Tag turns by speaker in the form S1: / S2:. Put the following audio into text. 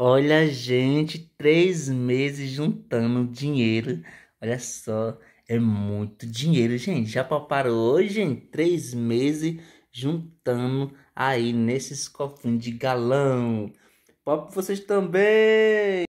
S1: Olha, gente, três meses juntando dinheiro. Olha só, é muito dinheiro, gente. Já preparou hoje, em Três meses juntando aí nesses cofrinhos de galão.
S2: Pop vocês também!